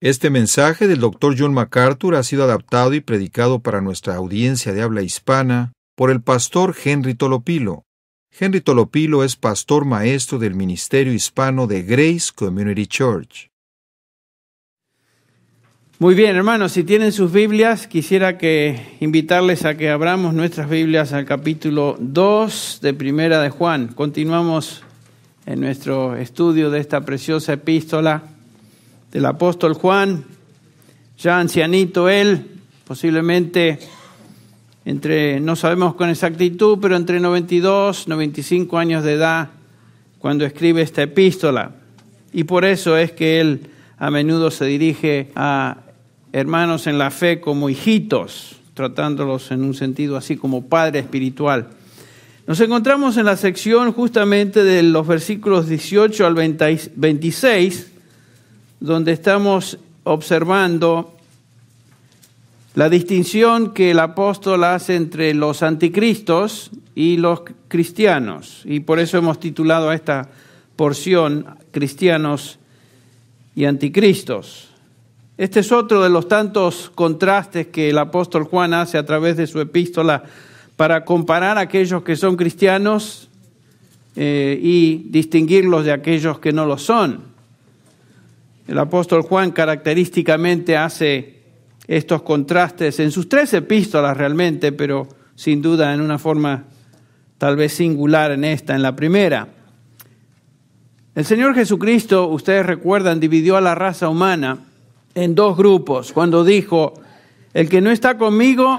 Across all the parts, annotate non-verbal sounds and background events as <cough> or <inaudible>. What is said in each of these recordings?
Este mensaje del Dr. John MacArthur ha sido adaptado y predicado para nuestra audiencia de habla hispana por el pastor Henry Tolopilo. Henry Tolopilo es pastor maestro del Ministerio Hispano de Grace Community Church. Muy bien, hermanos, si tienen sus Biblias, quisiera que invitarles a que abramos nuestras Biblias al capítulo 2 de Primera de Juan. Continuamos en nuestro estudio de esta preciosa epístola del apóstol Juan, ya ancianito él, posiblemente entre, no sabemos con exactitud, pero entre 92, 95 años de edad cuando escribe esta epístola. Y por eso es que él a menudo se dirige a hermanos en la fe como hijitos, tratándolos en un sentido así como padre espiritual. Nos encontramos en la sección justamente de los versículos 18 al 26, donde estamos observando la distinción que el apóstol hace entre los anticristos y los cristianos. Y por eso hemos titulado a esta porción Cristianos y Anticristos. Este es otro de los tantos contrastes que el apóstol Juan hace a través de su epístola para comparar a aquellos que son cristianos eh, y distinguirlos de aquellos que no lo son. El apóstol Juan característicamente hace estos contrastes en sus tres epístolas realmente, pero sin duda en una forma tal vez singular en esta, en la primera. El Señor Jesucristo, ustedes recuerdan, dividió a la raza humana en dos grupos cuando dijo, el que no está conmigo,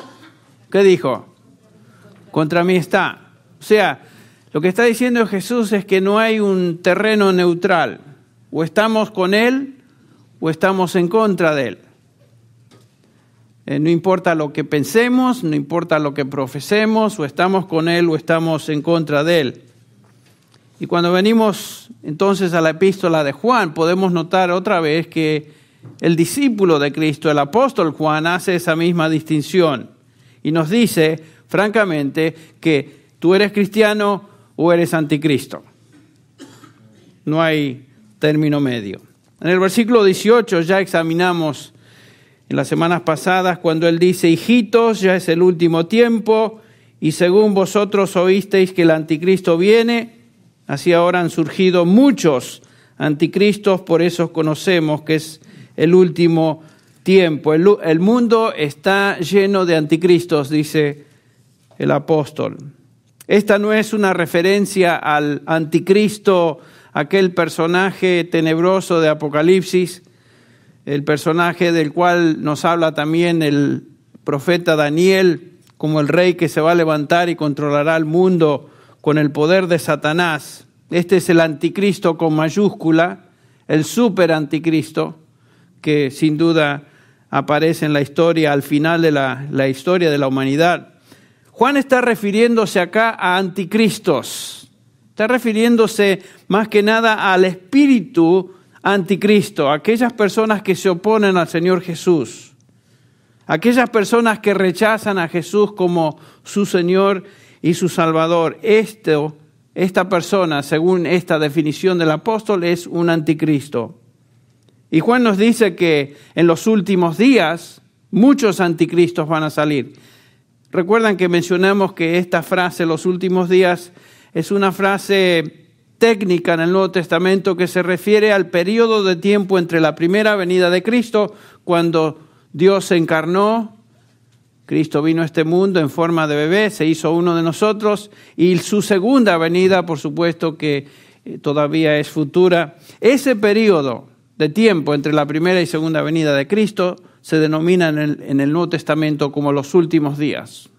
¿qué dijo? Contra mí está. O sea, lo que está diciendo Jesús es que no hay un terreno neutral. O estamos con Él o estamos en contra de Él. Eh, no importa lo que pensemos, no importa lo que profesemos, o estamos con Él o estamos en contra de Él. Y cuando venimos entonces a la epístola de Juan, podemos notar otra vez que el discípulo de Cristo, el apóstol Juan, hace esa misma distinción y nos dice, francamente, que tú eres cristiano o eres anticristo. No hay término medio. En el versículo 18 ya examinamos en las semanas pasadas cuando él dice, hijitos, ya es el último tiempo, y según vosotros oísteis que el anticristo viene, así ahora han surgido muchos anticristos, por eso conocemos que es el último tiempo. El, el mundo está lleno de anticristos, dice el apóstol. Esta no es una referencia al anticristo aquel personaje tenebroso de Apocalipsis, el personaje del cual nos habla también el profeta Daniel, como el rey que se va a levantar y controlará el mundo con el poder de Satanás. Este es el anticristo con mayúscula, el super anticristo, que sin duda aparece en la historia, al final de la historia de la humanidad. Juan está refiriéndose acá a anticristos. Está refiriéndose más que nada al espíritu anticristo, aquellas personas que se oponen al Señor Jesús, aquellas personas que rechazan a Jesús como su Señor y su Salvador. esta persona, según esta definición del apóstol, es un anticristo. Y Juan nos dice que en los últimos días muchos anticristos van a salir. Recuerdan que mencionamos que esta frase, los últimos días, es una frase técnica en el Nuevo Testamento que se refiere al periodo de tiempo entre la primera venida de Cristo, cuando Dios se encarnó, Cristo vino a este mundo en forma de bebé, se hizo uno de nosotros, y su segunda venida, por supuesto que eh, todavía es futura. Ese periodo de tiempo entre la primera y segunda venida de Cristo se denomina en el, en el Nuevo Testamento como los últimos días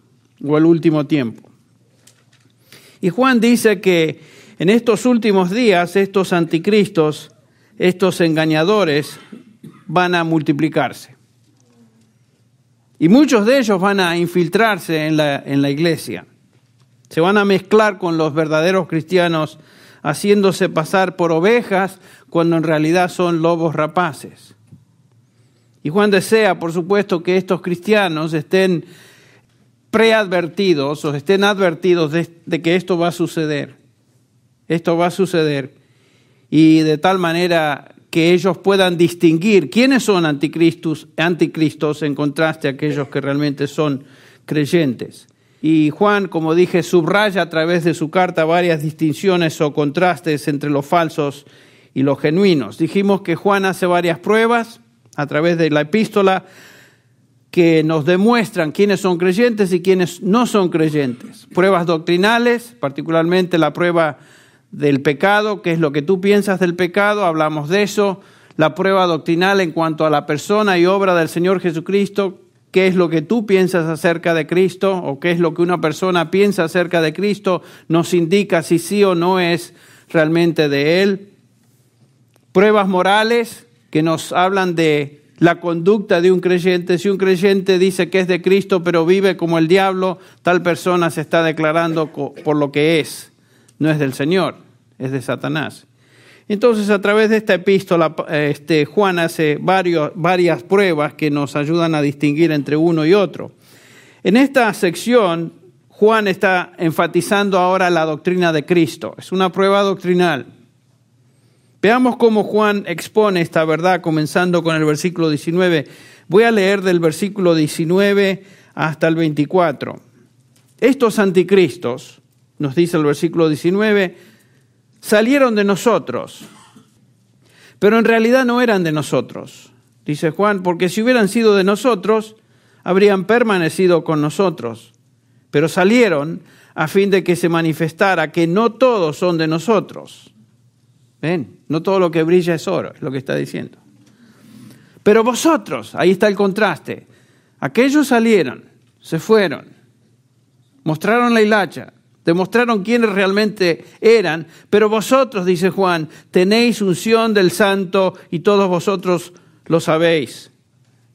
o el último tiempo. Y Juan dice que en estos últimos días estos anticristos, estos engañadores, van a multiplicarse. Y muchos de ellos van a infiltrarse en la, en la iglesia. Se van a mezclar con los verdaderos cristianos, haciéndose pasar por ovejas cuando en realidad son lobos rapaces. Y Juan desea, por supuesto, que estos cristianos estén preadvertidos o estén advertidos de, que esto va a suceder. Esto va a suceder. Y de tal manera que ellos puedan distinguir quiénes son anticristos, anticristos en contraste a aquellos que realmente son creyentes. Y Juan, como dije, subraya a través de su carta varias distinciones o contrastes entre los falsos y los genuinos. Dijimos que Juan hace varias pruebas a través de la epístola que nos demuestran quiénes son creyentes y quiénes no son creyentes. Pruebas doctrinales, particularmente la prueba del pecado, qué es lo que tú piensas del pecado, hablamos de eso. La prueba doctrinal en cuanto a la persona y obra del Señor Jesucristo, qué es lo que tú piensas acerca de Cristo o qué es lo que una persona piensa acerca de Cristo, nos indica si sí o no es realmente de Él. Pruebas morales que nos hablan de la conducta de un creyente. Si un creyente dice que es de Cristo pero vive como el diablo, tal persona se está declarando por lo que es. No es del Señor, es de Satanás. Entonces, a través de esta epístola, este, Juan hace varias pruebas que nos ayudan a distinguir entre uno y otro. En esta sección, Juan está enfatizando ahora la doctrina de Cristo. Es una prueba doctrinal. Veamos cómo Juan expone esta verdad, comenzando con el versículo 19. Voy a leer del versículo 19 hasta el 24. Estos anticristos, nos dice el versículo 19, salieron de nosotros, pero en realidad no eran de nosotros, dice Juan, porque si hubieran sido de nosotros, habrían permanecido con nosotros, pero salieron a fin de que se manifestara que no todos son de nosotros. Ven, no todo lo que brilla es oro, es lo que está diciendo. Pero vosotros, ahí está el contraste. Aquellos salieron, se fueron, mostraron la hilacha, demostraron quiénes realmente eran, pero vosotros, dice Juan, tenéis unción del santo y todos vosotros lo sabéis.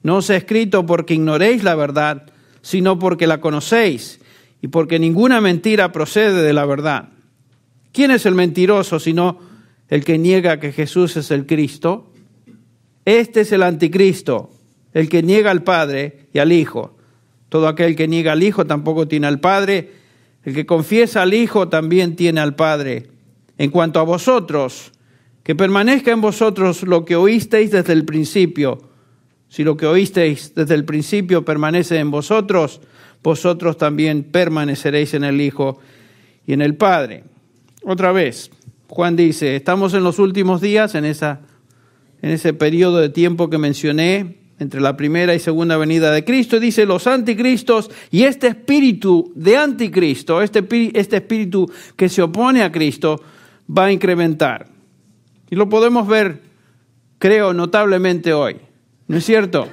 No os he escrito porque ignoréis la verdad, sino porque la conocéis y porque ninguna mentira procede de la verdad. ¿Quién es el mentiroso sino el que niega que Jesús es el Cristo. Este es el anticristo, el que niega al Padre y al Hijo. Todo aquel que niega al Hijo tampoco tiene al Padre. El que confiesa al Hijo también tiene al Padre. En cuanto a vosotros, que permanezca en vosotros lo que oísteis desde el principio. Si lo que oísteis desde el principio permanece en vosotros, vosotros también permaneceréis en el Hijo y en el Padre. Otra vez, Juan dice, estamos en los últimos días, en, esa, en ese periodo de tiempo que mencioné, entre la primera y segunda venida de Cristo, dice los anticristos y este espíritu de anticristo, este, este espíritu que se opone a Cristo, va a incrementar. Y lo podemos ver, creo, notablemente hoy. ¿No es cierto?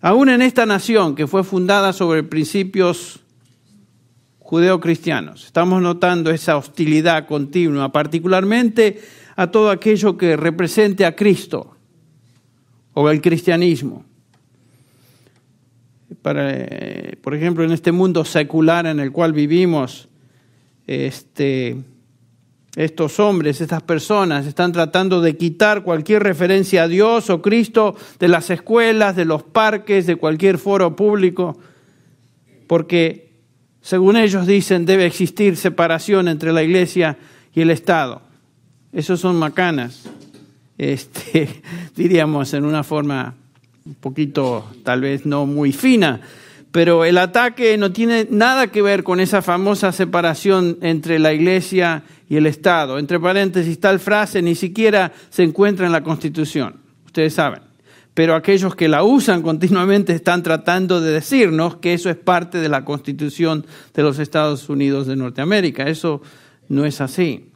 Aún en esta nación que fue fundada sobre principios judeocristianos. Estamos notando esa hostilidad continua, particularmente a todo aquello que represente a Cristo o el cristianismo. Eh, por ejemplo, en este mundo secular en el cual vivimos, este, estos hombres, estas personas, están tratando de quitar cualquier referencia a Dios o Cristo de las escuelas, de los parques, de cualquier foro público, porque según ellos dicen, debe existir separación entre la iglesia y el Estado. Esos son macanas, este, <laughs> diríamos en una forma un poquito, tal vez no muy fina, pero el ataque no tiene nada que ver con esa famosa separación entre la iglesia y el Estado. Entre paréntesis, tal frase ni siquiera se encuentra en la Constitución, ustedes saben pero aquellos que la usan continuamente están tratando de decirnos que eso es parte de la constitución de los Estados Unidos de Norteamérica. Eso no es así.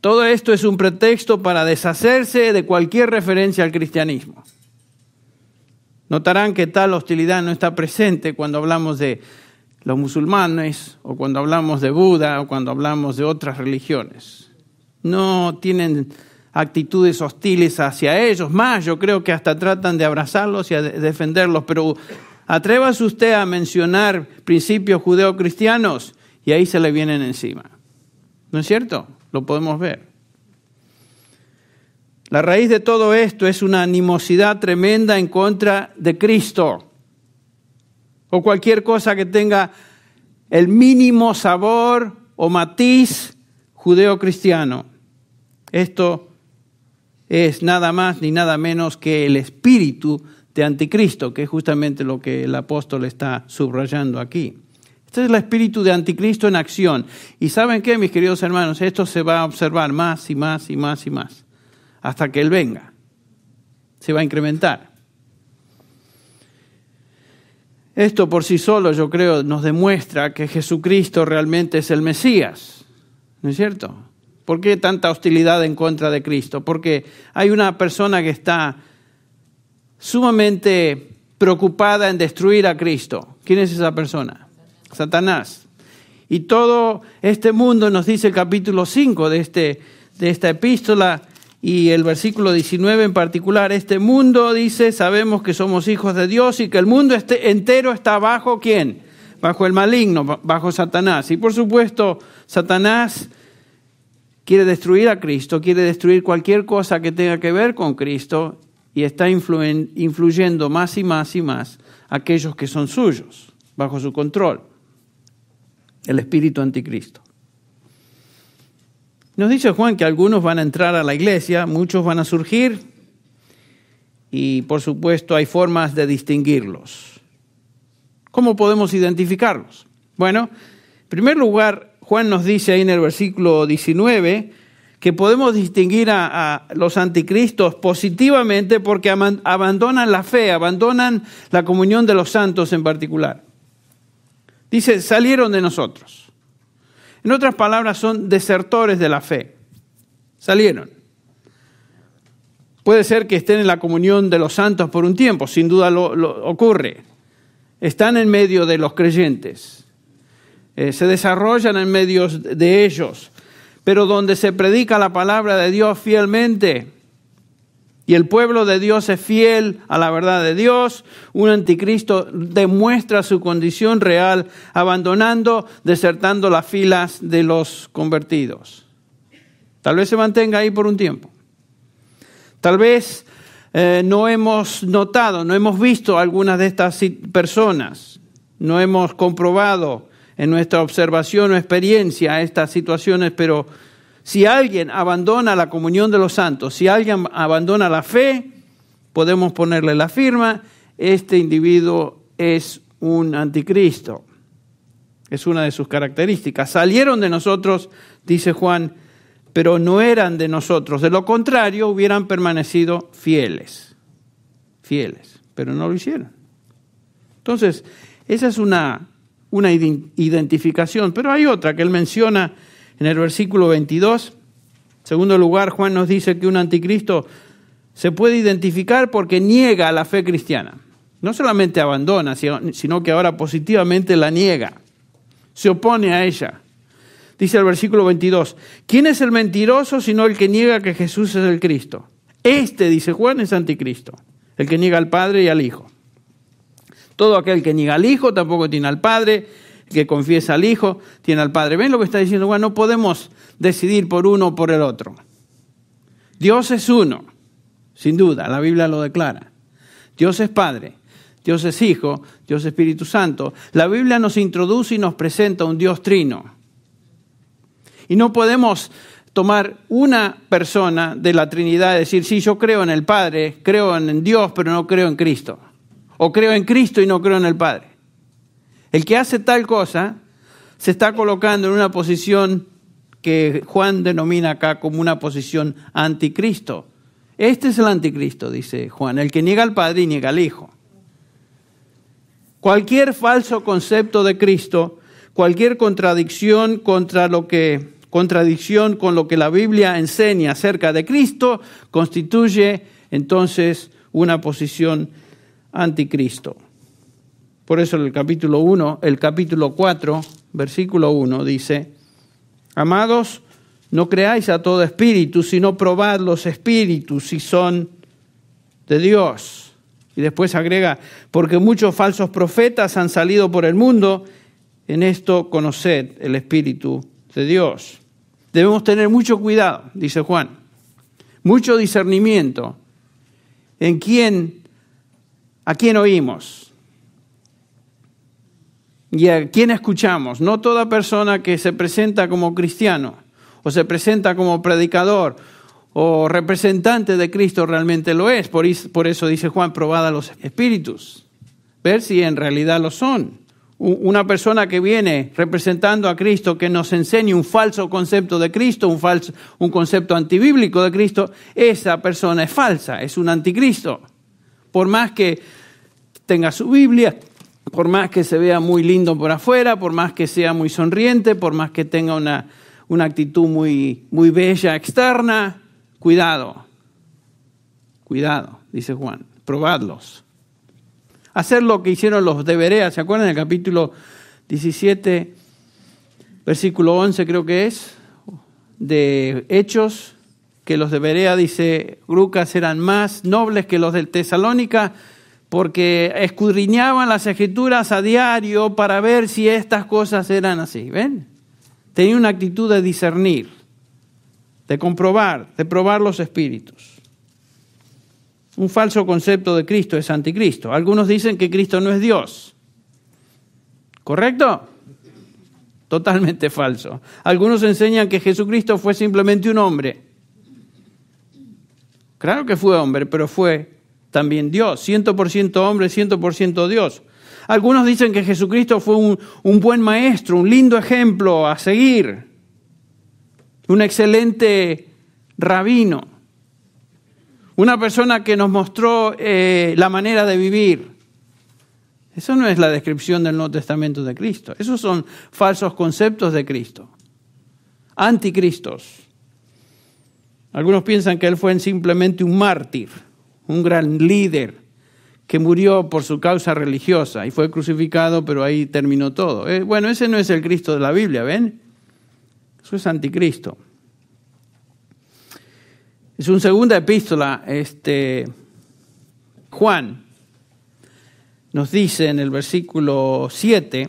Todo esto es un pretexto para deshacerse de cualquier referencia al cristianismo. Notarán que tal hostilidad no está presente cuando hablamos de los musulmanes o cuando hablamos de Buda o cuando hablamos de otras religiones. No tienen actitudes hostiles hacia ellos. Más, yo creo que hasta tratan de abrazarlos y defenderlos. Pero atrévase usted a mencionar principios judeocristianos y ahí se le vienen encima. ¿No es cierto? Lo podemos ver. La raíz de todo esto es una animosidad tremenda en contra de Cristo o cualquier cosa que tenga el mínimo sabor o matiz judeocristiano. Esto es nada más ni nada menos que el espíritu de anticristo, que es justamente lo que el apóstol está subrayando aquí. Este es el espíritu de anticristo en acción. Y saben qué, mis queridos hermanos, esto se va a observar más y más y más y más, hasta que Él venga. Se va a incrementar. Esto por sí solo, yo creo, nos demuestra que Jesucristo realmente es el Mesías. ¿No es cierto? ¿Por qué tanta hostilidad en contra de Cristo? Porque hay una persona que está sumamente preocupada en destruir a Cristo. ¿Quién es esa persona? Satanás. Y todo este mundo nos dice el capítulo 5 de, este, de esta epístola y el versículo 19 en particular. Este mundo dice, sabemos que somos hijos de Dios y que el mundo este entero está bajo quién? Bajo el maligno, bajo Satanás. Y por supuesto, Satanás quiere destruir a Cristo, quiere destruir cualquier cosa que tenga que ver con Cristo y está influyendo más y más y más aquellos que son suyos, bajo su control, el espíritu anticristo. Nos dice Juan que algunos van a entrar a la iglesia, muchos van a surgir y por supuesto hay formas de distinguirlos. ¿Cómo podemos identificarlos? Bueno, en primer lugar, Juan nos dice ahí en el versículo 19 que podemos distinguir a, los anticristos positivamente porque abandonan la fe, abandonan la comunión de los santos en particular. Dice, salieron de nosotros. En otras palabras, son desertores de la fe. Salieron. Puede ser que estén en la comunión de los santos por un tiempo, sin duda lo ocurre. Están en medio de los creyentes, eh, se desarrollan en medio de ellos, pero donde se predica la palabra de Dios fielmente. Y el pueblo de Dios es fiel a la verdad de Dios. Un anticristo demuestra su condición real, abandonando, desertando las filas de los convertidos. Tal vez se mantenga ahí por un tiempo. Tal vez eh, no hemos notado, no hemos visto algunas de estas personas, no hemos comprobado en nuestra observación o experiencia estas situaciones, pero si alguien abandona la comunión de los santos, si alguien abandona la fe, podemos ponerle la firma, este individuo es un anticristo. Es una de sus características. Salieron de nosotros, dice Juan, pero no eran de nosotros. De lo contrario, hubieran permanecido fieles. Fieles, pero no lo hicieron. Entonces, esa es una una identificación, pero hay otra que él menciona en el versículo 22. En segundo lugar, Juan nos dice que un anticristo se puede identificar porque niega la fe cristiana. No solamente abandona, sino que ahora positivamente la niega. Se opone a ella. Dice el versículo 22, ¿quién es el mentiroso sino el que niega que Jesús es el Cristo? Este, dice Juan, es anticristo, el que niega al Padre y al Hijo. Todo aquel que niega al Hijo tampoco tiene al Padre, que confiesa al Hijo tiene al Padre. ¿Ven lo que está diciendo Juan? No podemos decidir por uno o por el otro. Dios es uno, sin duda, la Biblia lo declara. Dios es Padre, Dios es Hijo, Dios es Espíritu Santo. La Biblia nos introduce y nos presenta un Dios trino. Y no podemos tomar una persona de la Trinidad y decir, sí, yo creo en el Padre, creo en Dios, pero no creo en Cristo. O creo en Cristo y no creo en el Padre. El que hace tal cosa se está colocando en una posición que Juan denomina acá como una posición anticristo. Este es el anticristo, dice Juan, el que niega al Padre y niega al Hijo. Cualquier falso concepto de Cristo, cualquier contradicción contra lo que contradicción con lo que la Biblia enseña acerca de Cristo constituye entonces una posición anticristo. Por eso en el capítulo 1, el capítulo 4, versículo 1 dice, amados, no creáis a todo espíritu, sino probad los espíritus si son de Dios. Y después agrega, porque muchos falsos profetas han salido por el mundo, en esto conoced el espíritu de Dios. Debemos tener mucho cuidado, dice Juan, mucho discernimiento en quién ¿A quién oímos? ¿Y a quién escuchamos? No toda persona que se presenta como cristiano o se presenta como predicador o representante de Cristo realmente lo es. Por eso dice Juan, probada los espíritus, ver si en realidad lo son. Una persona que viene representando a Cristo, que nos enseñe un falso concepto de Cristo, un, falso, un concepto antibíblico de Cristo, esa persona es falsa, es un anticristo. Por más que tenga su Biblia, por más que se vea muy lindo por afuera, por más que sea muy sonriente, por más que tenga una, una actitud muy, muy bella externa, cuidado, cuidado, dice Juan, probadlos. Hacer lo que hicieron los de Berea, ¿se acuerdan? El capítulo 17, versículo 11 creo que es, de Hechos, que los de Berea, dice grucas eran más nobles que los de Tesalónica porque escudriñaban las escrituras a diario para ver si estas cosas eran así. ¿Ven? Tenía una actitud de discernir, de comprobar, de probar los espíritus. Un falso concepto de Cristo es anticristo. Algunos dicen que Cristo no es Dios. ¿Correcto? Totalmente falso. Algunos enseñan que Jesucristo fue simplemente un hombre. Claro que fue hombre, pero fue también Dios, 100% hombre, 100% Dios. Algunos dicen que Jesucristo fue un, buen maestro, un lindo ejemplo a seguir, un excelente rabino, una persona que nos mostró eh, la manera de vivir. Eso no es la descripción del Nuevo Testamento de Cristo. Esos son falsos conceptos de Cristo, anticristos. Algunos piensan que él fue simplemente un mártir un gran líder que murió por su causa religiosa y fue crucificado, pero ahí terminó todo. Eh, bueno, ese no es el Cristo de la Biblia, ¿ven? Eso es anticristo. Es una segunda epístola, este, Juan nos dice en el versículo 7,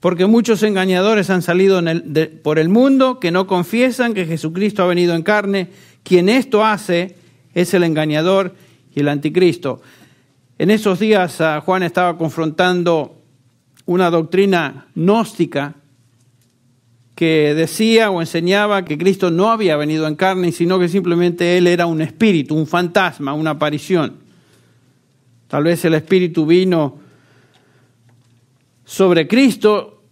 porque muchos engañadores han salido por el mundo que no confiesan que Jesucristo ha venido en carne, quien esto hace es el engañador y el anticristo. En esos días ah, Juan estaba confrontando una doctrina gnóstica que decía o enseñaba que Cristo no había venido en carne, sino que simplemente Él era un espíritu, un fantasma, una aparición. Tal vez el espíritu vino sobre Cristo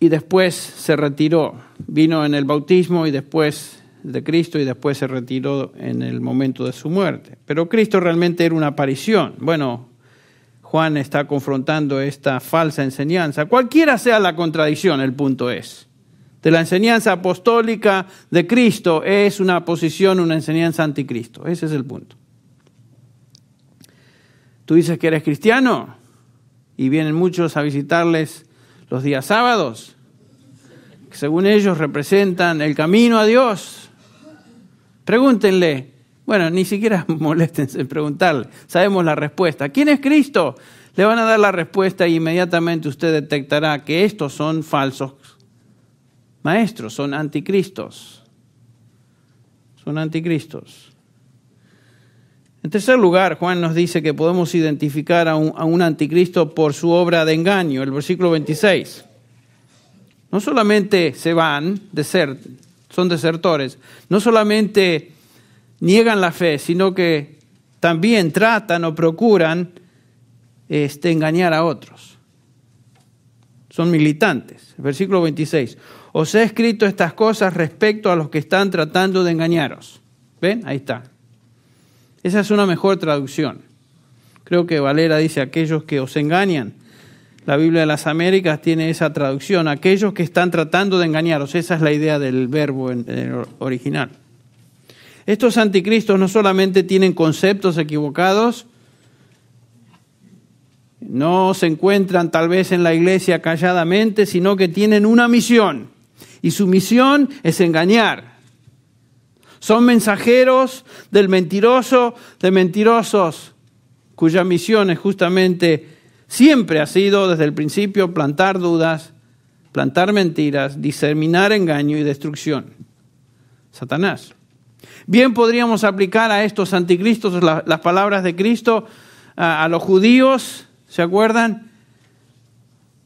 y después se retiró. Vino en el bautismo y después de Cristo y después se retiró en el momento de su muerte. Pero Cristo realmente era una aparición. Bueno, Juan está confrontando esta falsa enseñanza. Cualquiera sea la contradicción, el punto es. De la enseñanza apostólica de Cristo es una posición, una enseñanza anticristo. Ese es el punto. Tú dices que eres cristiano y vienen muchos a visitarles los días sábados, que según ellos representan el camino a Dios, Pregúntenle. Bueno, ni siquiera <laughs> moléstense en preguntarle. Sabemos la respuesta. ¿Quién es Cristo? Le van a dar la respuesta y inmediatamente usted detectará que estos son falsos maestros, son anticristos. Son anticristos. En tercer lugar, Juan nos dice que podemos identificar a un, anticristo por su obra de engaño, el versículo 26. No solamente se van, de ser son desertores. No solamente niegan la fe, sino que también tratan o procuran este, engañar a otros. Son militantes. Versículo 26. Os he escrito estas cosas respecto a los que están tratando de engañaros. ¿Ven? Ahí está. Esa es una mejor traducción. Creo que Valera dice aquellos que os engañan la Biblia de las Américas tiene esa traducción, aquellos que están tratando de engañaros. Esa es la idea del verbo original. Estos anticristos no solamente tienen conceptos equivocados, no se encuentran tal vez en la iglesia calladamente, sino que tienen una misión. Y su misión es engañar. Son mensajeros del mentiroso de mentirosos, cuya misión es justamente Siempre ha sido desde el principio plantar dudas, plantar mentiras, diseminar engaño y destrucción. Satanás. Bien podríamos aplicar a estos anticristos las palabras de Cristo a, a los judíos, ¿se acuerdan?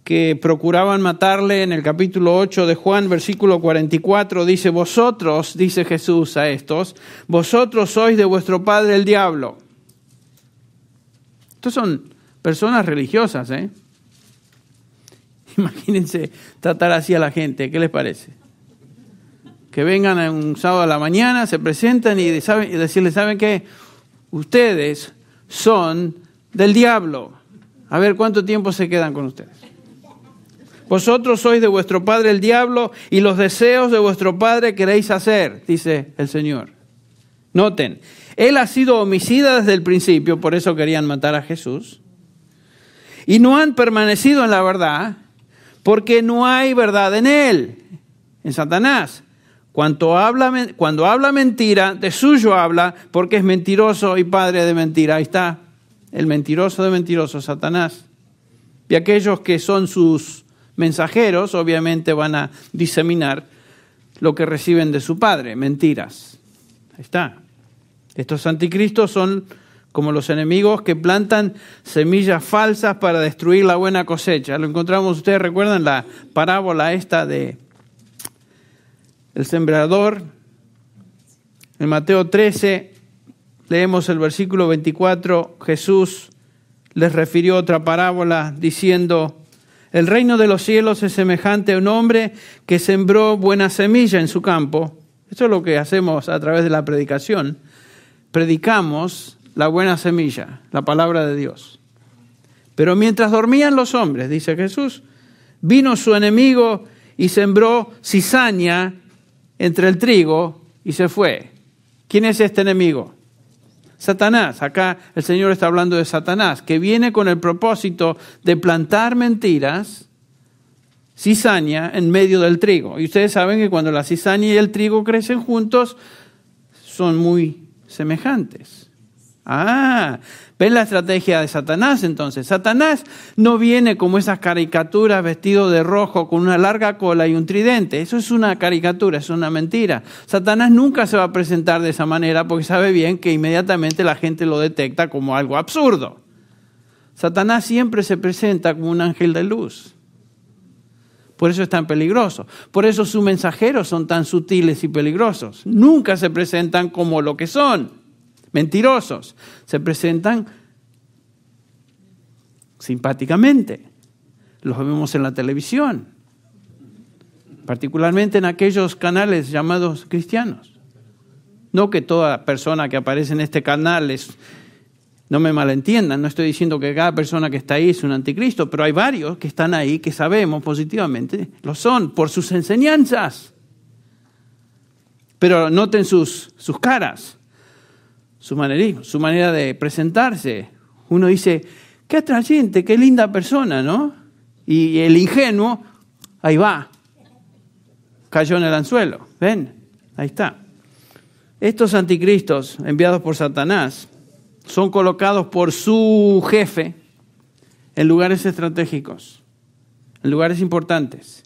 que procuraban matarle en el capítulo 8 de Juan, versículo 44, dice, vosotros, dice Jesús a estos, vosotros sois de vuestro padre el diablo. Estos son Personas religiosas, ¿eh? <laughs> Imagínense tratar así a la gente, ¿qué les parece? Que vengan un sábado a la mañana, se presentan y, saben, decirles, ¿saben qué? Ustedes son del diablo. A ver cuánto tiempo se quedan con ustedes. Vosotros sois de vuestro padre el diablo y los deseos de vuestro padre queréis hacer, dice el Señor. Noten, él ha sido homicida desde el principio, por eso querían matar a Jesús y no han permanecido en la verdad, porque no hay verdad en él, en Satanás. Cuando habla, cuando habla mentira, de suyo habla, porque es mentiroso y padre de mentira. Ahí está, el mentiroso de mentiroso, Satanás. Y aquellos que son sus mensajeros, obviamente van a diseminar lo que reciben de su padre, mentiras. Ahí está. Estos anticristos son como los enemigos que plantan semillas falsas para destruir la buena cosecha. Lo encontramos, ustedes recuerdan la parábola esta de el sembrador. En Mateo 13 leemos el versículo 24, Jesús les refirió otra parábola diciendo, el reino de los cielos es semejante a un hombre que sembró buena semilla en su campo. Eso es lo que hacemos a través de la predicación. Predicamos la buena semilla, la palabra de Dios. Pero mientras dormían los hombres, dice Jesús, vino su enemigo y sembró cizaña entre el trigo y se fue. ¿Quién es este enemigo? Satanás. Acá el Señor está hablando de Satanás, que viene con el propósito de plantar mentiras, cizaña, en medio del trigo. Y ustedes saben que cuando la cizaña y el trigo crecen juntos, son muy semejantes. Ah, ¿ves la estrategia de Satanás entonces? Satanás no viene como esas caricaturas vestido de rojo con una larga cola y un tridente. Eso es una caricatura, es una mentira. Satanás nunca se va a presentar de esa manera porque sabe bien que inmediatamente la gente lo detecta como algo absurdo. Satanás siempre se presenta como un ángel de luz. Por eso es tan peligroso. Por eso sus mensajeros son tan sutiles y peligrosos. Nunca se presentan como lo que son. Mentirosos. Se presentan simpáticamente. Los vemos en la televisión, particularmente en aquellos canales llamados cristianos. No que toda persona que aparece en este canal es, no me malentiendan, no estoy diciendo que cada persona que está ahí es un anticristo, pero hay varios que están ahí que sabemos positivamente, lo son, por sus enseñanzas. Pero noten sus, sus caras su su manera de presentarse. Uno dice, qué atrayente, qué linda persona, ¿no? Y el ingenuo, ahí va, cayó en el anzuelo. Ven, ahí está. Estos anticristos enviados por Satanás son colocados por su jefe en lugares estratégicos, en lugares importantes.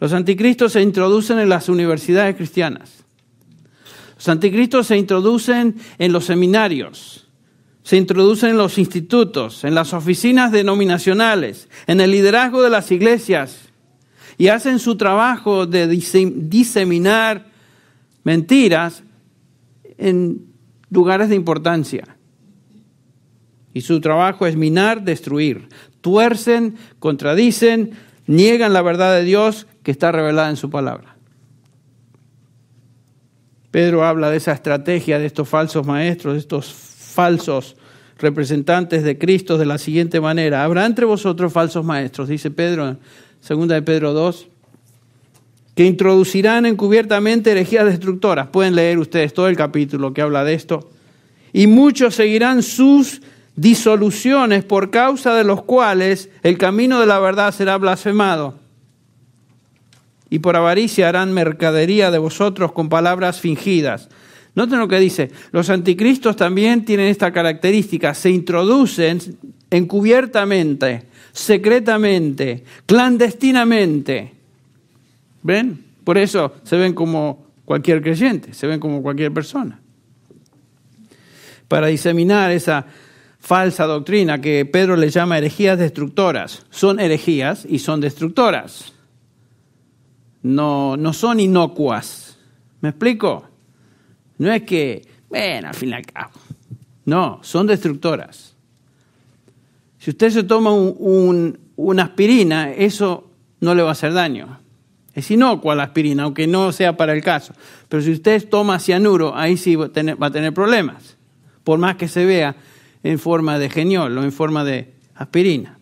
Los anticristos se introducen en las universidades cristianas. Los anticristos se introducen en los seminarios, se introducen en los institutos, en las oficinas denominacionales, en el liderazgo de las iglesias y hacen su trabajo de diseminar mentiras en lugares de importancia. Y su trabajo es minar, destruir. Tuercen, contradicen, niegan la verdad de Dios que está revelada en su palabra. Pedro habla de esa estrategia de estos falsos maestros, de estos falsos representantes de Cristo de la siguiente manera. Habrá entre vosotros falsos maestros, dice Pedro, segunda de Pedro 2, que introducirán encubiertamente herejías destructoras. Pueden leer ustedes todo el capítulo que habla de esto. Y muchos seguirán sus disoluciones por causa de los cuales el camino de la verdad será blasfemado y por avaricia harán mercadería de vosotros con palabras fingidas. Noten lo que dice, los anticristos también tienen esta característica, se introducen encubiertamente, secretamente, clandestinamente. ¿Ven? Por eso se ven como cualquier creyente, se ven como cualquier persona. Para diseminar esa falsa doctrina que Pedro le llama herejías destructoras. Son herejías y son destructoras no, no son inocuas. ¿Me explico? No es que, bueno, al fin y al cabo. No, son destructoras. Si usted se toma un, una aspirina, eso no le va a hacer daño. Es inocua la aspirina, aunque no sea para el caso. Pero si usted toma cianuro, ahí sí va a tener, va a tener problemas, por más que se vea en forma de geniol o en forma de aspirina.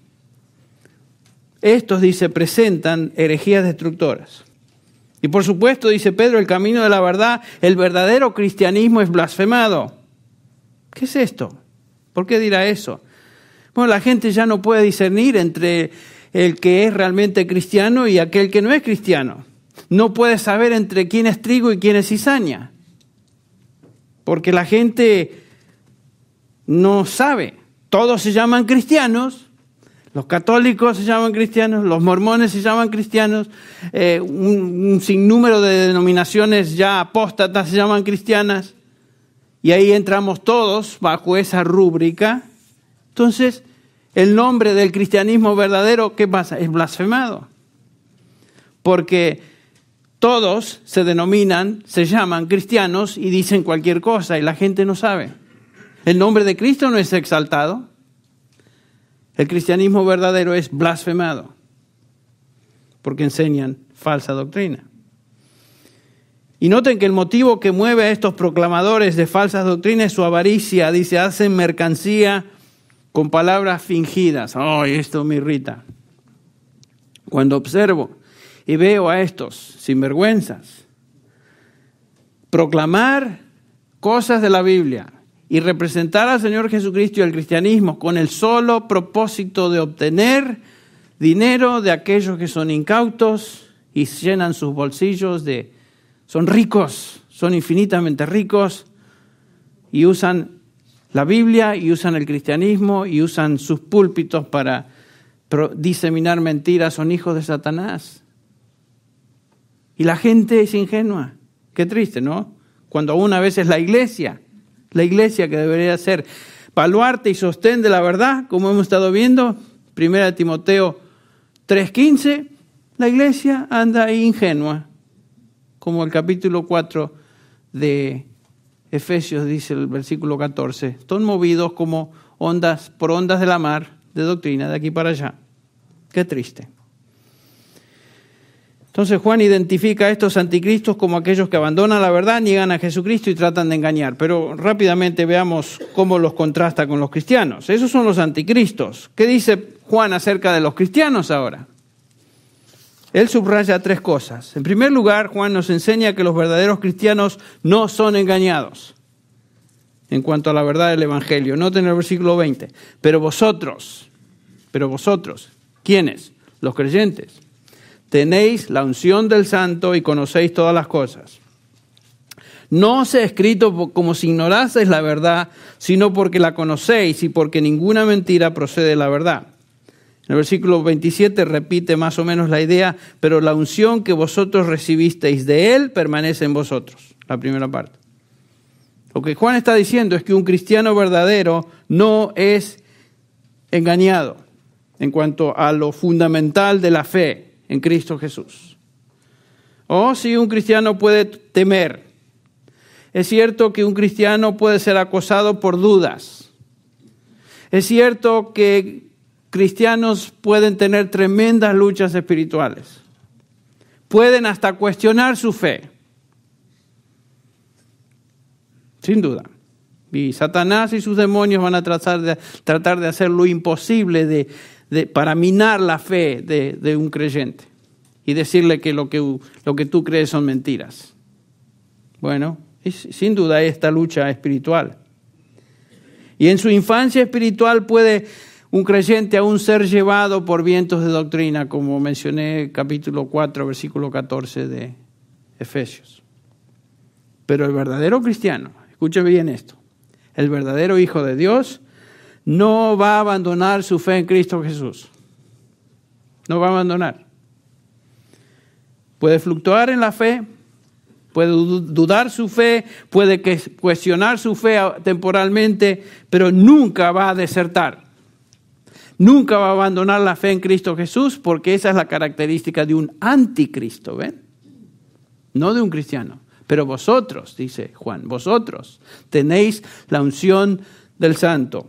Estos, dice, presentan herejías destructoras. Y por supuesto, dice Pedro, el camino de la verdad, el verdadero cristianismo es blasfemado. ¿Qué es esto? ¿Por qué dirá eso? Bueno, la gente ya no puede discernir entre el que es realmente cristiano y aquel que no es cristiano. No puede saber entre quién es trigo y quién es cizaña. Porque la gente no sabe. Todos se llaman cristianos, los católicos se llaman cristianos, los mormones se llaman cristianos, eh, un, un sinnúmero de denominaciones ya apóstatas se llaman cristianas, y ahí entramos todos bajo esa rúbrica. Entonces, el nombre del cristianismo verdadero, ¿qué pasa? Es blasfemado. Porque todos se denominan, se llaman cristianos y dicen cualquier cosa y la gente no sabe. El nombre de Cristo no es exaltado. El cristianismo verdadero es blasfemado porque enseñan falsa doctrina. Y noten que el motivo que mueve a estos proclamadores de falsas doctrinas es su avaricia. Dice, hacen mercancía con palabras fingidas. ¡Ay, esto me irrita. Cuando observo y veo a estos sinvergüenzas proclamar cosas de la Biblia, y representar al Señor Jesucristo y al cristianismo con el solo propósito de obtener dinero de aquellos que son incautos y llenan sus bolsillos de... Son ricos, son infinitamente ricos y usan la Biblia y usan el cristianismo y usan sus púlpitos para diseminar mentiras, son hijos de Satanás. Y la gente es ingenua. Qué triste, ¿no? Cuando aún a veces la iglesia la iglesia que debería ser paluarte y sostén de la verdad, como hemos estado viendo, 1 Timoteo 3:15, la iglesia anda ingenua, como el capítulo 4 de Efesios dice el versículo 14. Son movidos como ondas por ondas de la mar de doctrina de aquí para allá. Qué triste. Entonces Juan identifica a estos anticristos como aquellos que abandonan la verdad, niegan a Jesucristo y tratan de engañar. Pero rápidamente veamos cómo los contrasta con los cristianos. Esos son los anticristos. ¿Qué dice Juan acerca de los cristianos ahora? Él subraya tres cosas. En primer lugar, Juan nos enseña que los verdaderos cristianos no son engañados en cuanto a la verdad del Evangelio. Noten el versículo 20. Pero vosotros, pero vosotros, ¿quiénes? Los creyentes tenéis la unción del santo y conocéis todas las cosas. No se ha escrito como si ignoraseis la verdad, sino porque la conocéis y porque ninguna mentira procede de la verdad. En el versículo 27 repite más o menos la idea, pero la unción que vosotros recibisteis de Él permanece en vosotros. La primera parte. Lo que Juan está diciendo es que un cristiano verdadero no es engañado en cuanto a lo fundamental de la fe en Cristo Jesús. Oh, si un cristiano puede temer. Es cierto que un cristiano puede ser acosado por dudas. Es cierto que cristianos pueden tener tremendas luchas espirituales. Pueden hasta cuestionar su fe. Sin duda. Y Satanás y sus demonios van a tratar de, tratar de hacer lo imposible de para minar la fe de, un creyente y decirle que lo, que lo que tú crees son mentiras. Bueno, sin duda esta lucha espiritual. Y en su infancia espiritual puede un creyente aún ser llevado por vientos de doctrina, como mencioné capítulo 4, versículo 14 de Efesios. Pero el verdadero cristiano, escuche bien esto, el verdadero hijo de Dios no va a abandonar su fe en Cristo Jesús. No va a abandonar. Puede fluctuar en la fe, puede dudar su fe, puede cuestionar su fe temporalmente, pero nunca va a desertar. Nunca va a abandonar la fe en Cristo Jesús porque esa es la característica de un anticristo, ¿ven? No de un cristiano. Pero vosotros, dice Juan, vosotros tenéis la unción del santo.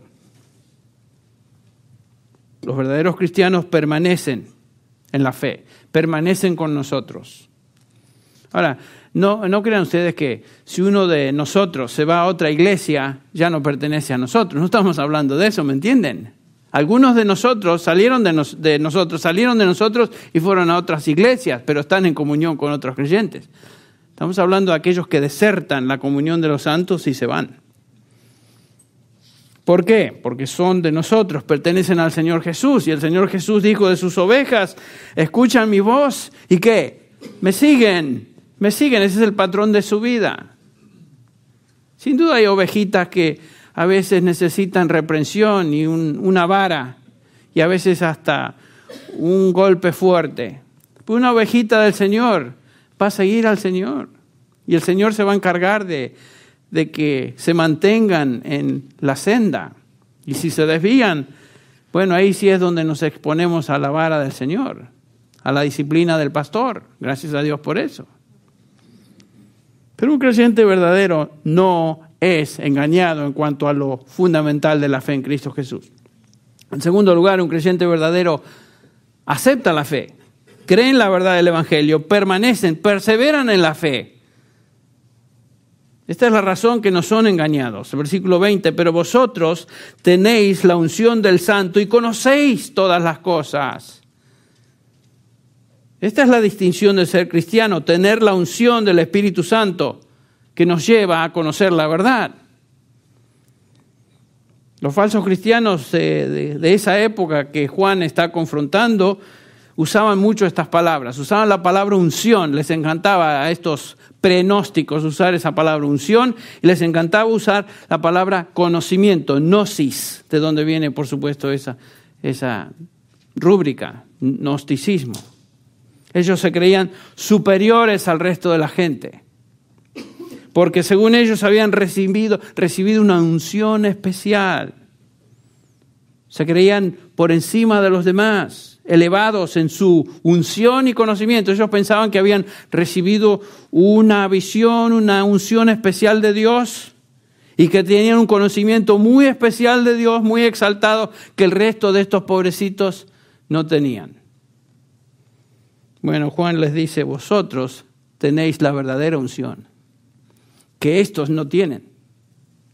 Los verdaderos cristianos permanecen en la fe, permanecen con nosotros. Ahora, no, no crean ustedes que si uno de nosotros se va a otra iglesia, ya no pertenece a nosotros. No estamos hablando de eso, ¿me entienden? Algunos de nosotros salieron de, de, nosotros, salieron de nosotros y fueron a otras iglesias, pero están en comunión con otros creyentes. Estamos hablando de aquellos que desertan la comunión de los santos y se van. ¿Por qué? Porque son de nosotros, pertenecen al Señor Jesús. Y el Señor Jesús dijo de sus ovejas, escuchan mi voz y qué? Me siguen, me siguen, ese es el patrón de su vida. Sin duda hay ovejitas que a veces necesitan reprensión y una vara y a veces hasta un golpe fuerte. Pero pues una ovejita del Señor va a seguir al Señor y el Señor se va a encargar de de que se mantengan en la senda. Y si se desvían, bueno, ahí sí es donde nos exponemos a la vara del Señor, a la disciplina del pastor. Gracias a Dios por eso. Pero un creyente verdadero no es engañado en cuanto a lo fundamental de la fe en Cristo Jesús. En segundo lugar, un creyente verdadero acepta la fe, cree en la verdad del Evangelio, permanecen, perseveran en la fe, esta es la razón que no son engañados. versículo 20, pero vosotros tenéis la unción del santo y conocéis todas las cosas. Esta es la distinción de ser cristiano, tener la unción del Espíritu Santo que nos lleva a conocer la verdad. Los falsos cristianos eh, de, esa época que Juan está confrontando usaban mucho estas palabras, usaban la palabra unción, les encantaba a estos prenósticos usar esa palabra unción, y les encantaba usar la palabra conocimiento, gnosis, de donde viene, por supuesto, esa, esa rúbrica, gnosticismo. Ellos se creían superiores al resto de la gente, porque según ellos habían recibido, recibido una unción especial. Se creían por encima de los demás elevados en su unción y conocimiento. Ellos pensaban que habían recibido una visión, una unción especial de Dios y que tenían un conocimiento muy especial de Dios, muy exaltado, que el resto de estos pobrecitos no tenían. Bueno, Juan les dice, vosotros tenéis la verdadera unción, que estos no tienen,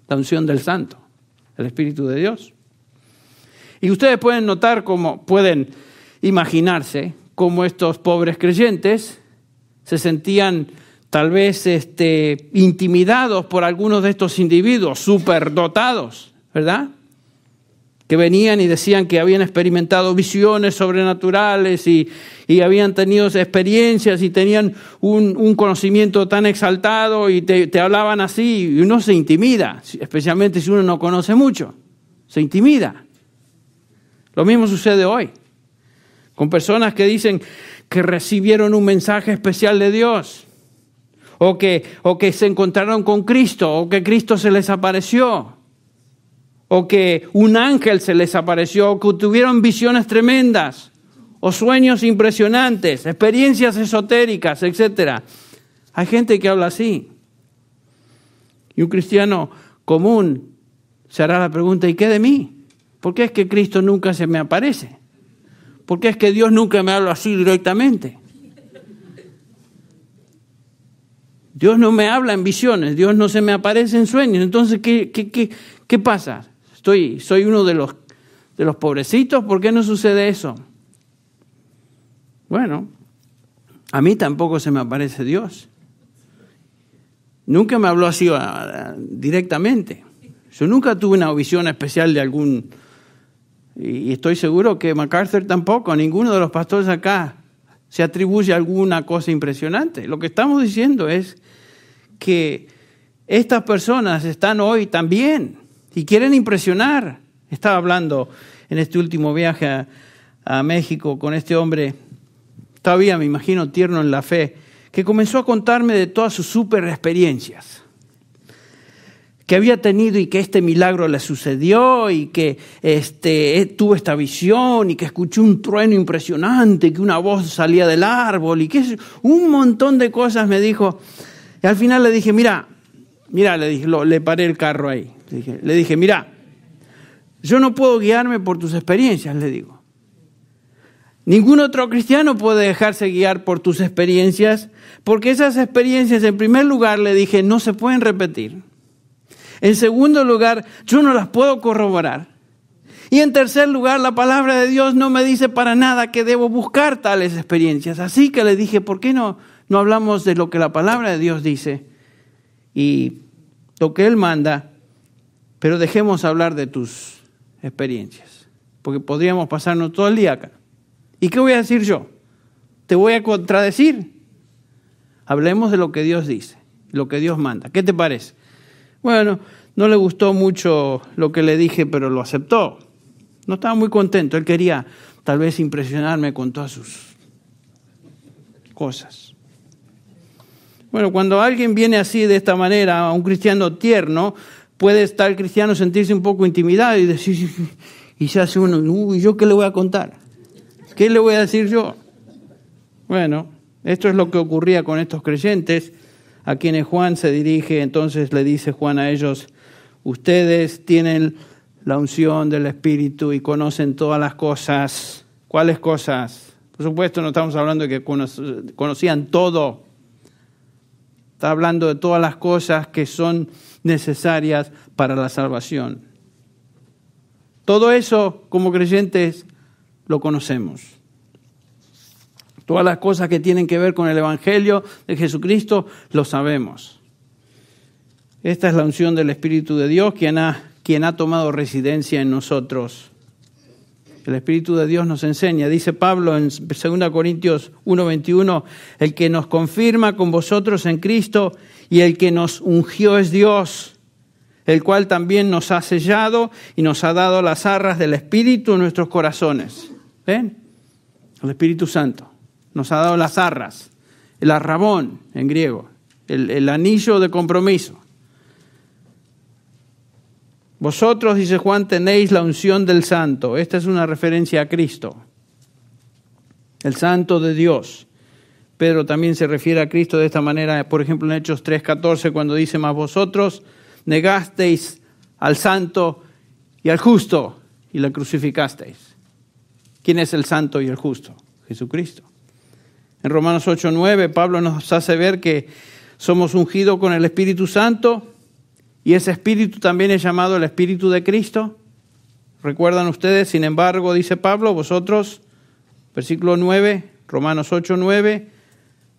la unción del Santo, el Espíritu de Dios. Y ustedes pueden notar cómo pueden imaginarse cómo estos pobres creyentes se sentían tal vez este, intimidados por algunos de estos individuos superdotados, ¿verdad? Que venían y decían que habían experimentado visiones sobrenaturales y, habían tenido experiencias y tenían un, conocimiento tan exaltado y te, te hablaban así y uno se intimida, especialmente si uno no conoce mucho, se intimida. Lo mismo sucede hoy con personas que dicen que recibieron un mensaje especial de Dios, o que, o que se encontraron con Cristo, o que Cristo se les apareció, o que un ángel se les apareció, o que tuvieron visiones tremendas, o sueños impresionantes, experiencias esotéricas, etc. Hay gente que habla así. Y un cristiano común se hará la pregunta, ¿y qué de mí? ¿Por qué es que Cristo nunca se me aparece? Porque es que Dios nunca me habla así directamente. Dios no me habla en visiones, Dios no se me aparece en sueños. Entonces, ¿qué, qué, pasa? Estoy, soy uno de los, de los pobrecitos, ¿por qué no sucede eso? Bueno, a mí tampoco se me aparece Dios. Nunca me habló así ah, directamente. Yo nunca tuve una visión especial de algún y estoy seguro que MacArthur tampoco, ninguno de los pastores acá se atribuye alguna cosa impresionante. Lo que estamos diciendo es que estas personas están hoy también y quieren impresionar. Estaba hablando en este último viaje a, México con este hombre, todavía me imagino tierno en la fe, que comenzó a contarme de todas sus super experiencias que había tenido y que este milagro le sucedió y que este, eh, tuvo esta visión y que escuchó un trueno impresionante, que una voz salía del árbol y que un montón de cosas me dijo. Y al final le dije, mira, mira, le, dije, le paré el carro ahí. le dije, mira, yo no puedo guiarme por tus experiencias, le digo. Ningún otro cristiano puede dejarse guiar por tus experiencias, porque esas experiencias, en primer lugar, le dije, no se pueden repetir. En segundo lugar, yo no las puedo corroborar. Y en tercer lugar, la palabra de Dios no me dice para nada que debo buscar tales experiencias. Así que le dije, ¿por qué no, no hablamos de lo que la palabra de Dios dice? Y lo que Él manda, pero dejemos hablar de tus experiencias, porque podríamos pasarnos todo el día acá. ¿Y qué voy a decir yo? ¿Te voy a contradecir? Hablemos de lo que Dios dice, lo que Dios manda. ¿Qué te parece? Bueno, no le gustó mucho lo que le dije, pero lo aceptó. No estaba muy contento, él quería tal vez impresionarme con todas sus cosas. Bueno, cuando alguien viene así de esta manera, a un cristiano tierno, puede estar el cristiano sentirse un poco intimidado y decir, y se hace uno, uy, ¿yo qué le voy a contar? ¿Qué le voy a decir yo? Bueno, esto es lo que ocurría con estos creyentes a quienes Juan se dirige, entonces le dice Juan a ellos, ustedes tienen la unción del Espíritu y conocen todas las cosas. ¿Cuáles cosas? Por supuesto, no estamos hablando de que conocían todo. Está hablando de todas las cosas que son necesarias para la salvación. Todo eso como creyentes lo conocemos. Todas las cosas que tienen que ver con el Evangelio de Jesucristo lo sabemos. Esta es la unción del Espíritu de Dios, quien ha, quien ha tomado residencia en nosotros. El Espíritu de Dios nos enseña, dice Pablo en 2 Corintios 1:21, el que nos confirma con vosotros en Cristo y el que nos ungió es Dios, el cual también nos ha sellado y nos ha dado las arras del Espíritu en nuestros corazones. ¿Ven? El Espíritu Santo nos ha dado las arras, el arrabón en griego, el, anillo de compromiso. Vosotros, dice Juan, tenéis la unción del santo. Esta es una referencia a Cristo, el santo de Dios. Pedro también se refiere a Cristo de esta manera, por ejemplo, en Hechos 3:14, cuando dice, mas vosotros negasteis al santo y al justo y la crucificasteis. ¿Quién es el santo y el justo? Jesucristo. En Romanos 8, 9, Pablo nos hace ver que somos ungidos con el Espíritu Santo y ese Espíritu también es llamado el Espíritu de Cristo. Recuerdan ustedes, sin embargo, dice Pablo, vosotros, versículo 9, Romanos 8, 9,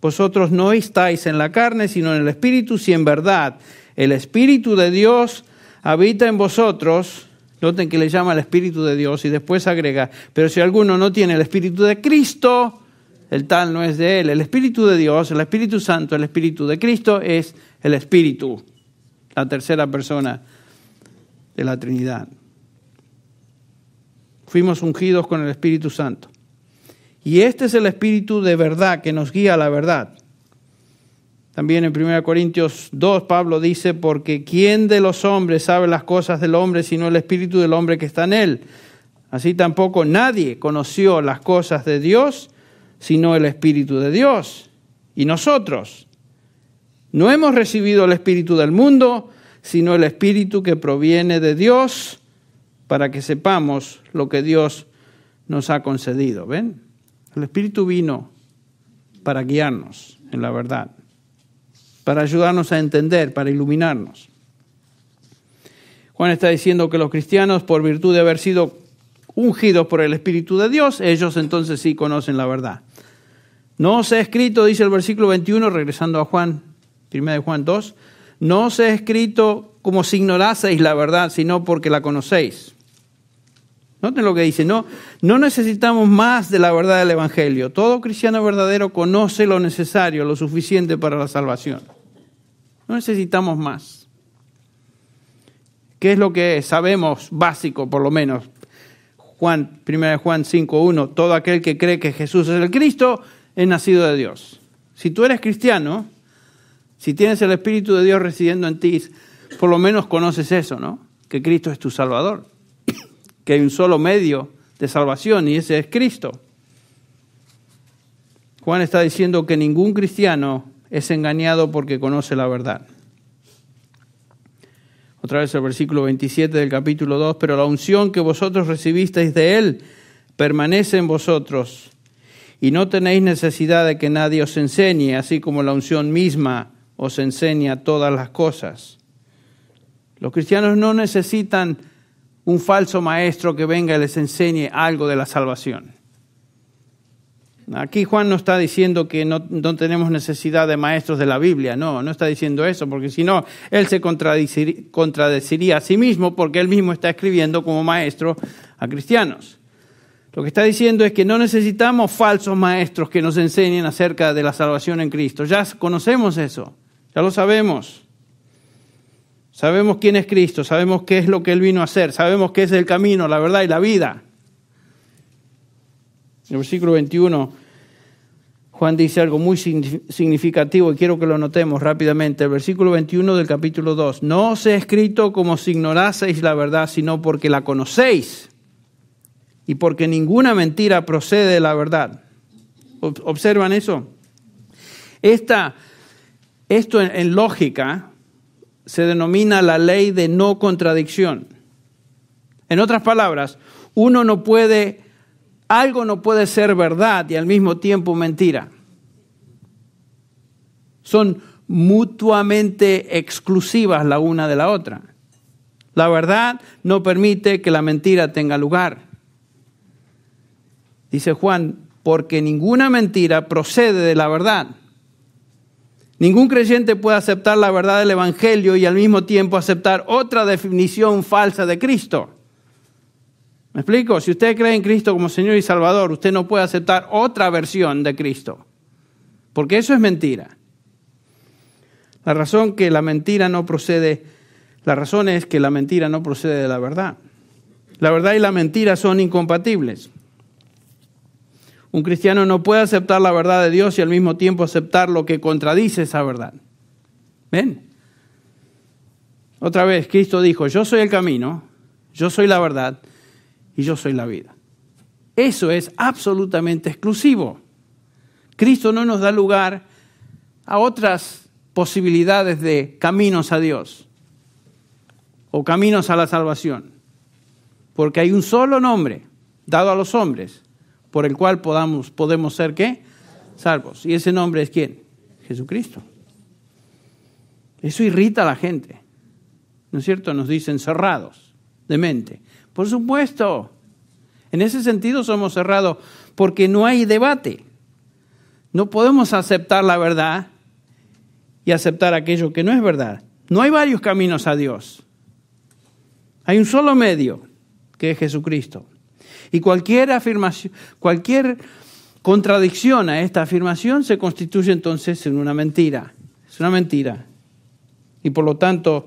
vosotros no estáis en la carne, sino en el Espíritu, si en verdad el Espíritu de Dios habita en vosotros. Noten que le llama el Espíritu de Dios y después agrega, pero si alguno no tiene el Espíritu de Cristo, el tal no es de él. El Espíritu de Dios, el Espíritu Santo, el Espíritu de Cristo es el Espíritu, la tercera persona de la Trinidad. Fuimos ungidos con el Espíritu Santo. Y este es el Espíritu de verdad que nos guía a la verdad. También en 1 Corintios 2 Pablo dice, porque ¿quién de los hombres sabe las cosas del hombre sino el Espíritu del hombre que está en él? Así tampoco nadie conoció las cosas de Dios sino el Espíritu de Dios. Y nosotros no hemos recibido el Espíritu del mundo, sino el Espíritu que proviene de Dios para que sepamos lo que Dios nos ha concedido. ¿Ven? El Espíritu vino para guiarnos en la verdad, para ayudarnos a entender, para iluminarnos. Juan está diciendo que los cristianos, por virtud de haber sido ungidos por el Espíritu de Dios, ellos entonces sí conocen la verdad. No se ha escrito, dice el versículo 21, regresando a Juan, 1 de Juan 2, no se ha escrito como si ignoraseis la verdad, sino porque la conocéis. Noten lo que dice, no, no necesitamos más de la verdad del Evangelio. Todo cristiano verdadero conoce lo necesario, lo suficiente para la salvación. No necesitamos más. ¿Qué es lo que sabemos básico, por lo menos? Juan, 1 Juan 5.1, todo aquel que cree que Jesús es el Cristo es nacido de Dios. Si tú eres cristiano, si tienes el Espíritu de Dios residiendo en ti, por lo menos conoces eso, ¿no? Que Cristo es tu Salvador, <coughs> que hay un solo medio de salvación y ese es Cristo. Juan está diciendo que ningún cristiano es engañado porque conoce la verdad. Otra vez el versículo 27 del capítulo 2, pero la unción que vosotros recibisteis de Él permanece en vosotros y no tenéis necesidad de que nadie os enseñe, así como la unción misma os enseña todas las cosas. Los cristianos no necesitan un falso maestro que venga y les enseñe algo de la salvación. Aquí Juan no está diciendo que no, tenemos necesidad de maestros de la Biblia, no, no está diciendo eso, porque si no, él se contradeciría a sí mismo porque él mismo está escribiendo como maestro a cristianos. Lo que está diciendo es que no necesitamos falsos maestros que nos enseñen acerca de la salvación en Cristo. Ya conocemos eso, ya lo sabemos. Sabemos quién es Cristo, sabemos qué es lo que Él vino a hacer, sabemos qué es el camino, la verdad y la vida. En el versículo 21, Juan dice algo muy significativo y quiero que lo notemos rápidamente. El versículo 21 del capítulo 2. No se ha escrito como si ignoraseis la verdad, sino porque la conocéis y porque ninguna mentira procede de la verdad. ¿Observan eso? esto en, lógica se denomina la ley de no contradicción. En otras palabras, uno no puede, algo no puede ser verdad y al mismo tiempo mentira. Son mutuamente exclusivas la una de la otra. La verdad no permite que la mentira tenga lugar. Dice Juan, porque ninguna mentira procede de la verdad. Ningún creyente puede aceptar la verdad del Evangelio y al mismo tiempo aceptar otra definición falsa de Cristo. ¿Me explico? Si usted cree en Cristo como Señor y Salvador, usted no puede aceptar otra versión de Cristo, porque eso es mentira. La razón que la mentira no procede, la razón es que la mentira no procede de la verdad. La verdad y la mentira son incompatibles. Un cristiano no puede aceptar la verdad de Dios y al mismo tiempo aceptar lo que contradice esa verdad. ¿Ven? Otra vez, Cristo dijo, yo soy el camino, yo soy la verdad y yo soy la vida. Eso es absolutamente exclusivo. Cristo no nos da lugar a otras posibilidades de caminos a Dios o caminos a la salvación, porque hay un solo nombre dado a los hombres por el cual podamos, podemos ser qué? Salvos. ¿Y ese nombre es quién? Jesucristo. Eso irrita a la gente. ¿No es cierto? Nos dicen cerrados de mente. Por supuesto. En ese sentido somos cerrados porque no hay debate. No podemos aceptar la verdad y aceptar aquello que no es verdad. No hay varios caminos a Dios. Hay un solo medio, que es Jesucristo. Y cualquier afirmación, cualquier contradicción a esta afirmación se constituye entonces en una mentira. Es una mentira. Y por lo tanto,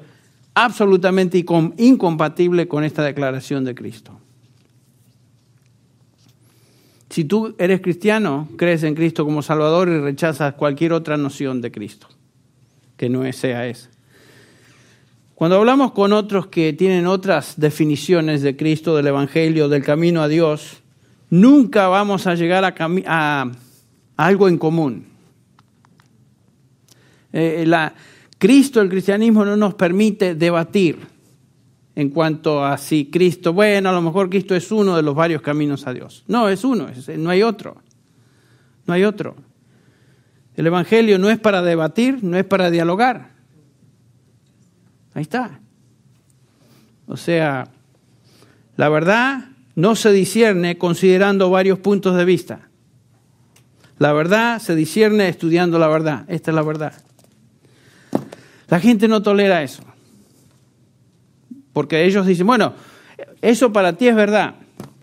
absolutamente incompatible con esta declaración de Cristo. Si tú eres cristiano, crees en Cristo como Salvador y rechazas cualquier otra noción de Cristo, que no sea esa. Cuando hablamos con otros que tienen otras definiciones de Cristo, del Evangelio, del camino a Dios, nunca vamos a llegar a, algo en común. Eh, eh, la, Cristo, el cristianismo no nos permite debatir en cuanto a si Cristo, bueno, a lo mejor Cristo es uno de los varios caminos a Dios. No, es uno, eh, no hay otro. No hay otro. El Evangelio no es para debatir, no es para dialogar. Ahí está. O sea, la verdad no se discierne considerando varios puntos de vista. La verdad se discierne estudiando la verdad. Esta es la verdad. La gente no tolera eso. Porque ellos dicen, bueno, eso para ti es verdad.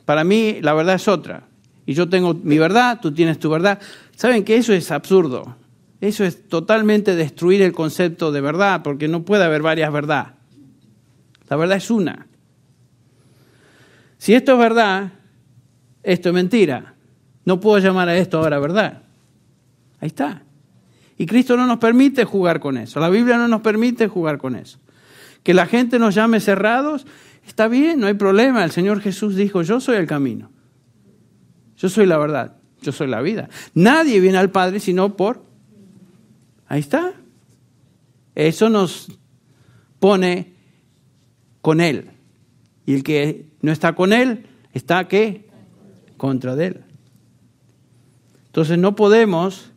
Para mí la verdad es otra. Y yo tengo mi verdad, tú tienes tu verdad. Saben que eso es absurdo. Eso es totalmente destruir el concepto de verdad, porque no puede haber varias verdades. La verdad es una. Si esto es verdad, esto es mentira. No puedo llamar a esto ahora verdad. Ahí está. Y Cristo no nos permite jugar con eso. La Biblia no nos permite jugar con eso. Que la gente nos llame cerrados, está bien, no hay problema. El Señor Jesús dijo, yo soy el camino. Yo soy la verdad. Yo soy la vida. Nadie viene al Padre sino por Ahí está. Eso nos pone con Él. Y el que no está con Él, ¿está qué? Contra de Él. Entonces no podemos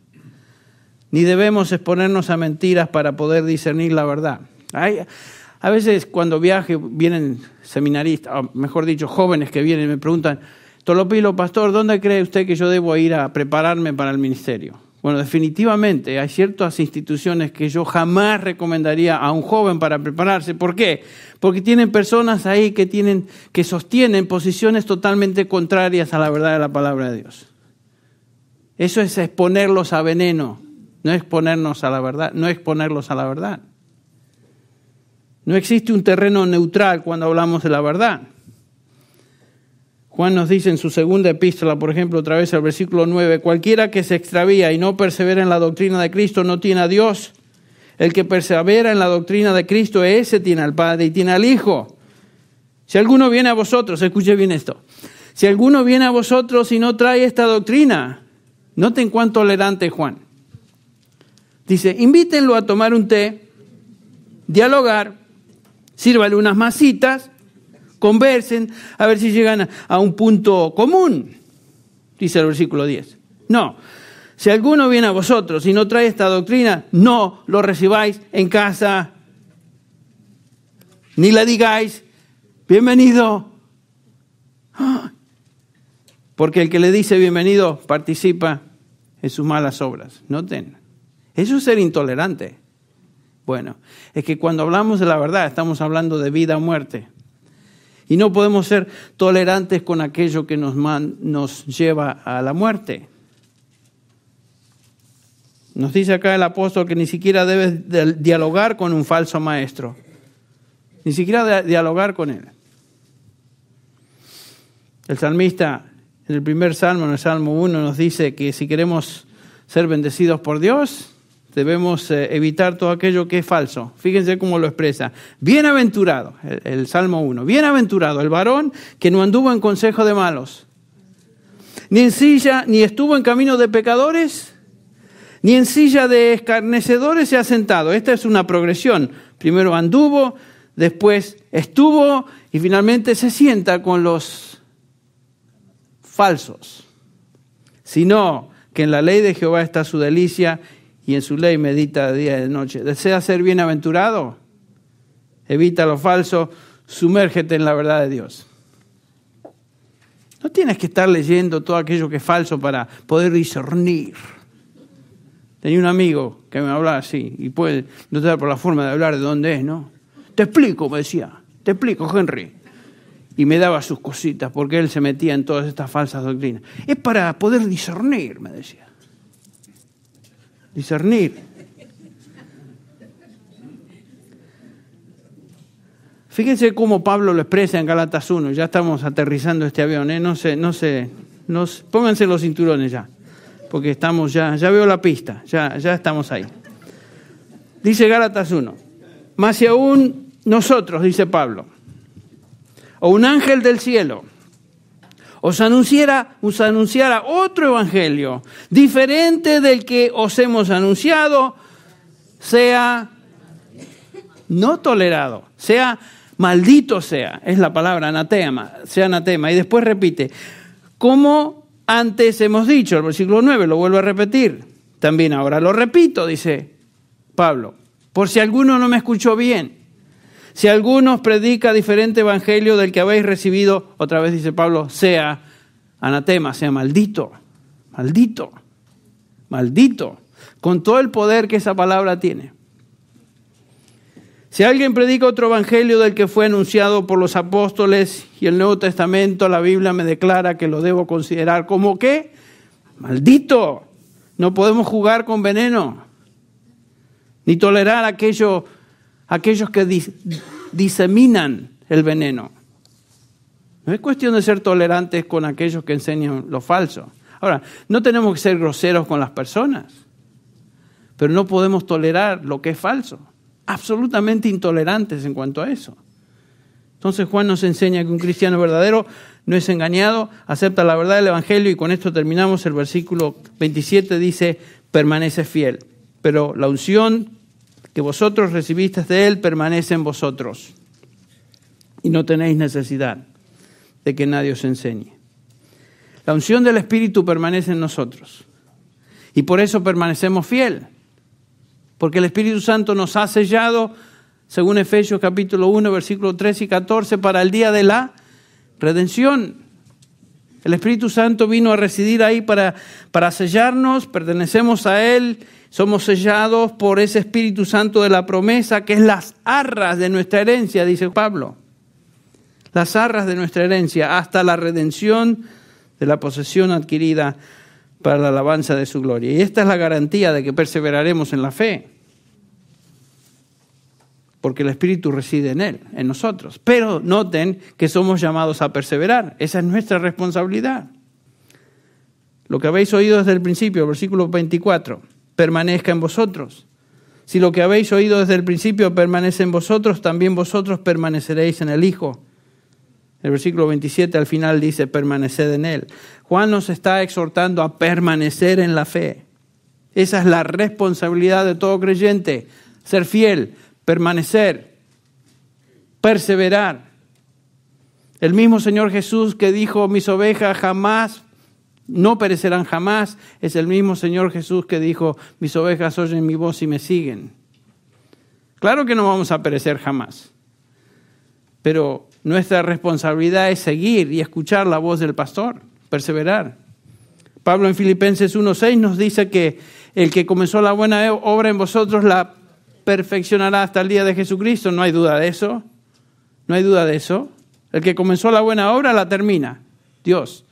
ni debemos exponernos a mentiras para poder discernir la verdad. a veces cuando viaje vienen seminaristas, o mejor dicho, jóvenes que vienen y me preguntan, Tolopilo, pastor, ¿dónde cree usted que yo debo ir a prepararme para el ministerio? Bueno, definitivamente hay ciertas instituciones que yo jamás recomendaría a un joven para prepararse. ¿Por qué? Porque tienen personas ahí que, tienen, que sostienen posiciones totalmente contrarias a la verdad de la palabra de Dios. Eso es exponerlos a veneno, no exponernos a la verdad, no exponerlos a la verdad. No existe un terreno neutral cuando hablamos de la verdad. Juan nos dice en su segunda epístola, por ejemplo, otra vez al versículo 9, cualquiera que se extravía y no persevera en la doctrina de Cristo no tiene a Dios. El que persevera en la doctrina de Cristo, ese tiene al Padre y tiene al Hijo. Si alguno viene a vosotros, escuche bien esto, si alguno viene a vosotros y no trae esta doctrina, noten cuán tolerante Juan. Dice, invítenlo a tomar un té, dialogar, sírvale unas masitas Conversen a ver si llegan a, un punto común, dice el versículo 10. No, si alguno viene a vosotros y no trae esta doctrina, no lo recibáis en casa, ni la digáis, bienvenido. ¡Ah! Porque el que le dice bienvenido participa en sus malas obras. Noten, eso es ser intolerante. Bueno, es que cuando hablamos de la verdad estamos hablando de vida o muerte. Y no podemos ser tolerantes con aquello que nos, nos lleva a la muerte. Nos dice acá el apóstol que ni siquiera debes dialogar con un falso maestro. Ni siquiera dialogar con él. El salmista en el primer salmo, en el Salmo 1, nos dice que si queremos ser bendecidos por Dios, debemos eh, evitar todo aquello que es falso. Fíjense cómo lo expresa. Bienaventurado, el, Salmo 1. Bienaventurado el varón que no anduvo en consejo de malos, ni en silla, ni estuvo en camino de pecadores, ni en silla de escarnecedores se ha sentado. Esta es una progresión. Primero anduvo, después estuvo y finalmente se sienta con los falsos. Sino que en la ley de Jehová está su delicia y en su ley medita día y de noche. ¿Desea ser bienaventurado? Evita lo falso, sumérgete en la verdad de Dios. No tienes que estar leyendo todo aquello que es falso para poder discernir. Tenía un amigo que me hablaba así, y puede notar por la forma de hablar de dónde es, ¿no? Te explico, me decía, te explico, Henry. Y me daba sus cositas porque él se metía en todas estas falsas doctrinas. Es para poder discernir, me decía discernir. Fíjense cómo Pablo lo expresa en Galatas 1, ya estamos aterrizando este avión, ¿eh? no sé, no sé, pónganse los cinturones ya, porque estamos ya, ya veo la pista, ya, ya estamos ahí. Dice Gálatas 1, más si aún nosotros, dice Pablo, o un ángel del cielo, os anunciara, os anunciara otro evangelio, diferente del que os hemos anunciado, sea no tolerado, sea maldito sea, es la palabra anatema, sea anatema. Y después repite, como antes hemos dicho, el versículo 9 lo vuelvo a repetir, también ahora lo repito, dice Pablo, por si alguno no me escuchó bien. Si alguno predica diferente evangelio del que habéis recibido, otra vez dice Pablo, sea anatema, sea maldito, maldito, maldito, con todo el poder que esa palabra tiene. Si alguien predica otro evangelio del que fue anunciado por los apóstoles y el Nuevo Testamento, la Biblia me declara que lo debo considerar como que maldito. No podemos jugar con veneno, ni tolerar aquello aquellos que diseminan el veneno. No es cuestión de ser tolerantes con aquellos que enseñan lo falso. Ahora, no tenemos que ser groseros con las personas, pero no podemos tolerar lo que es falso. Absolutamente intolerantes en cuanto a eso. Entonces Juan nos enseña que un cristiano verdadero no es engañado, acepta la verdad del Evangelio y con esto terminamos el versículo 27, dice, permanece fiel. Pero la unción que vosotros recibisteis de Él permanece en vosotros. Y no tenéis necesidad de que nadie os enseñe. La unción del Espíritu permanece en nosotros. Y por eso permanecemos fiel. Porque el Espíritu Santo nos ha sellado, según Efesios capítulo 1, versículo 3 y 14, para el día de la redención. El Espíritu Santo vino a residir ahí para, para sellarnos, pertenecemos a Él, somos sellados por ese Espíritu Santo de la promesa, que es las arras de nuestra herencia, dice Pablo. Las arras de nuestra herencia, hasta la redención de la posesión adquirida para la alabanza de su gloria. Y esta es la garantía de que perseveraremos en la fe porque el Espíritu reside en Él, en nosotros. Pero noten que somos llamados a perseverar, esa es nuestra responsabilidad. Lo que habéis oído desde el principio, versículo 24, permanezca en vosotros. Si lo que habéis oído desde el principio permanece en vosotros, también vosotros permaneceréis en el Hijo. El versículo 27 al final dice, permaneced en Él. Juan nos está exhortando a permanecer en la fe. Esa es la responsabilidad de todo creyente, ser fiel, permanecer, perseverar. El mismo Señor Jesús que dijo, mis ovejas jamás, no perecerán jamás, es el mismo Señor Jesús que dijo, mis ovejas oyen mi voz y me siguen. Claro que no vamos a perecer jamás, pero nuestra responsabilidad es seguir y escuchar la voz del pastor, perseverar. Pablo en Filipenses 1.6 nos dice que el que comenzó la buena obra en vosotros la perfeccionará hasta el día de Jesucristo, no hay duda de eso. No hay duda de eso. El que comenzó la buena obra la termina, Dios.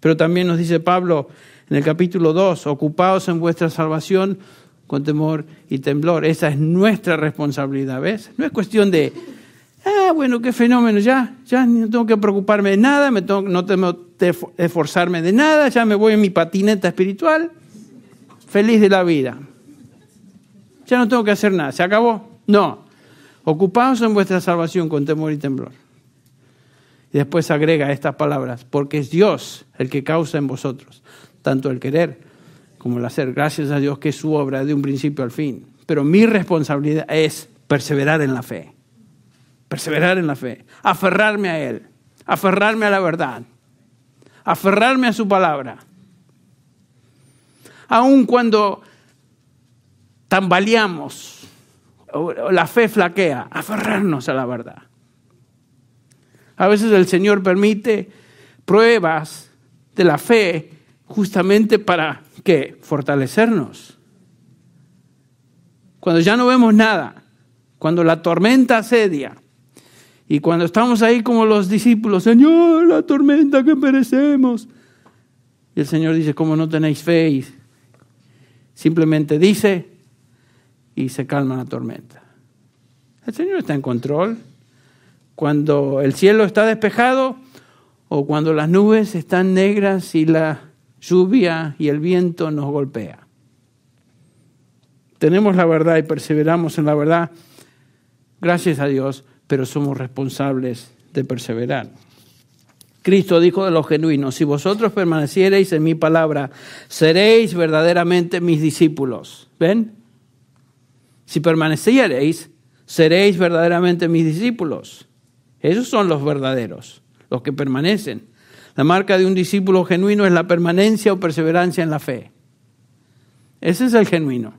Pero también nos dice Pablo en el capítulo 2, ocupaos en vuestra salvación con temor y temblor. Esa es nuestra responsabilidad, ¿ves? No es cuestión de, ah, bueno, qué fenómeno, ya, ya no tengo que preocuparme de nada, me no tengo que esforzarme de nada, ya me voy en mi patineta espiritual, feliz de la vida. Ya no tengo que hacer nada. ¿Se acabó? No. Ocupaos en vuestra salvación con temor y temblor. Y después agrega estas palabras, porque es Dios el que causa en vosotros tanto el querer como el hacer. Gracias a Dios que es su obra de un principio al fin. Pero mi responsabilidad es perseverar en la fe. Perseverar en la fe. Aferrarme a Él. Aferrarme a la verdad. Aferrarme a su palabra. Aun cuando tambaleamos, la fe flaquea, aferrarnos a la verdad. A veces el Señor permite pruebas de la fe justamente para que fortalecernos. Cuando ya no vemos nada, cuando la tormenta asedia y cuando estamos ahí como los discípulos, Señor, la tormenta que merecemos Y el Señor dice, ¿cómo no tenéis fe? simplemente dice, y se calma la tormenta. El Señor está en control. Cuando el cielo está despejado o cuando las nubes están negras y la lluvia y el viento nos golpea. Tenemos la verdad y perseveramos en la verdad, gracias a Dios, pero somos responsables de perseverar. Cristo dijo de los genuinos, si vosotros permaneciereis en mi palabra, seréis verdaderamente mis discípulos. ¿Ven? Si permaneciereis, seréis verdaderamente mis discípulos. Esos son los verdaderos, los que permanecen. La marca de un discípulo genuino es la permanencia o perseverancia en la fe. Ese es el genuino.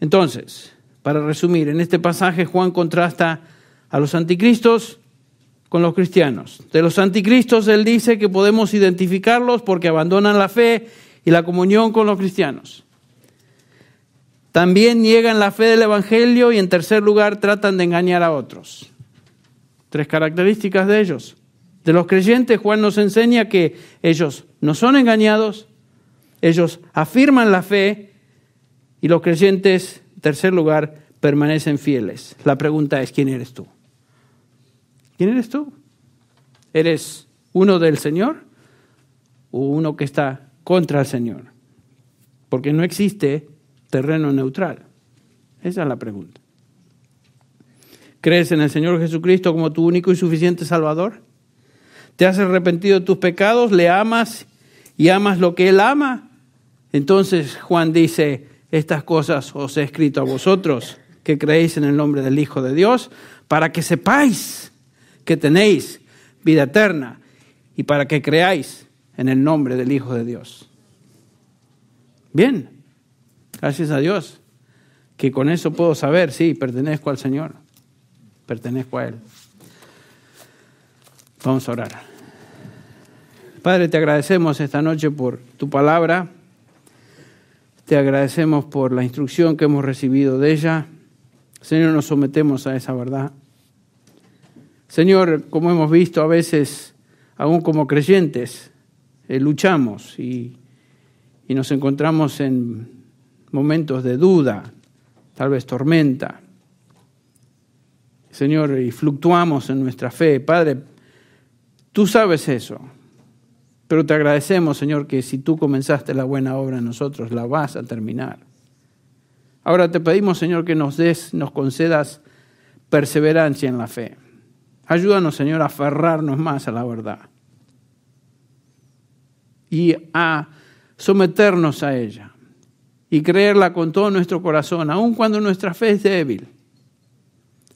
Entonces, para resumir, en este pasaje Juan contrasta a los anticristos con los cristianos. De los anticristos él dice que podemos identificarlos porque abandonan la fe y la comunión con los cristianos. También niegan la fe del Evangelio y en tercer lugar tratan de engañar a otros. Tres características de ellos. De los creyentes, Juan nos enseña que ellos no son engañados, ellos afirman la fe y los creyentes, en tercer lugar, permanecen fieles. La pregunta es, ¿quién eres tú? ¿Quién eres tú? ¿Eres uno del Señor o uno que está contra el Señor? Porque no existe terreno neutral? Esa es la pregunta. ¿Crees en el Señor Jesucristo como tu único y suficiente Salvador? ¿Te has arrepentido de tus pecados? ¿Le amas y amas lo que Él ama? Entonces Juan dice, estas cosas os he escrito a vosotros que creéis en el nombre del Hijo de Dios, para que sepáis que tenéis vida eterna y para que creáis en el nombre del Hijo de Dios. Bien, Gracias a Dios, que con eso puedo saber, sí, pertenezco al Señor, pertenezco a Él. Vamos a orar. Padre, te agradecemos esta noche por tu palabra, te agradecemos por la instrucción que hemos recibido de ella. Señor, nos sometemos a esa verdad. Señor, como hemos visto a veces, aún como creyentes, eh, luchamos y nos encontramos en momentos de duda, tal vez tormenta. Señor, y fluctuamos en nuestra fe. Padre, tú sabes eso, pero te agradecemos, Señor, que si tú comenzaste la buena obra en nosotros, la vas a terminar. Ahora te pedimos, Señor, que nos des, nos concedas perseverancia en la fe. Ayúdanos, Señor, a aferrarnos más a la verdad y a someternos a ella y creerla con todo nuestro corazón, aun cuando nuestra fe es débil,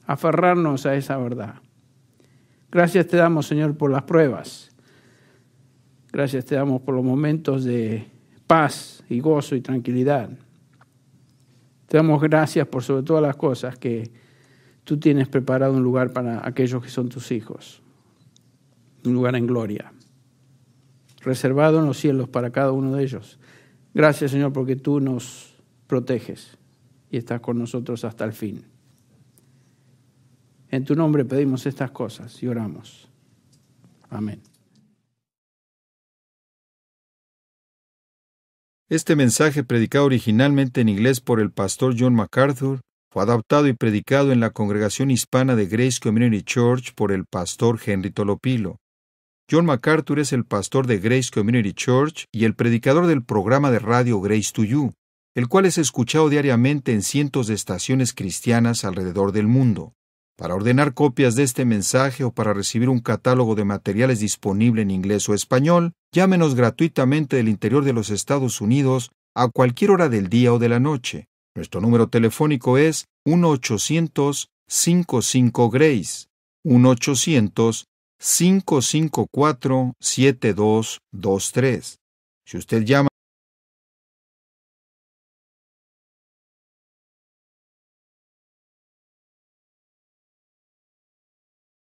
aferrarnos a esa verdad. Gracias te damos, Señor, por las pruebas. Gracias te damos por los momentos de paz y gozo y tranquilidad. Te damos gracias por sobre todas las cosas que tú tienes preparado un lugar para aquellos que son tus hijos, un lugar en gloria, reservado en los cielos para cada uno de ellos. Gracias Señor porque tú nos proteges y estás con nosotros hasta el fin. En tu nombre pedimos estas cosas y oramos. Amén. Este mensaje, predicado originalmente en inglés por el pastor John MacArthur, fue adaptado y predicado en la congregación hispana de Grace Community Church por el pastor Henry Tolopilo. John MacArthur es el pastor de Grace Community Church y el predicador del programa de radio Grace to You, el cual es escuchado diariamente en cientos de estaciones cristianas alrededor del mundo. Para ordenar copias de este mensaje o para recibir un catálogo de materiales disponible en inglés o español, llámenos gratuitamente del interior de los Estados Unidos a cualquier hora del día o de la noche. Nuestro número telefónico es 1-800-55-GRACE. 1 800 554-7223. Si usted llama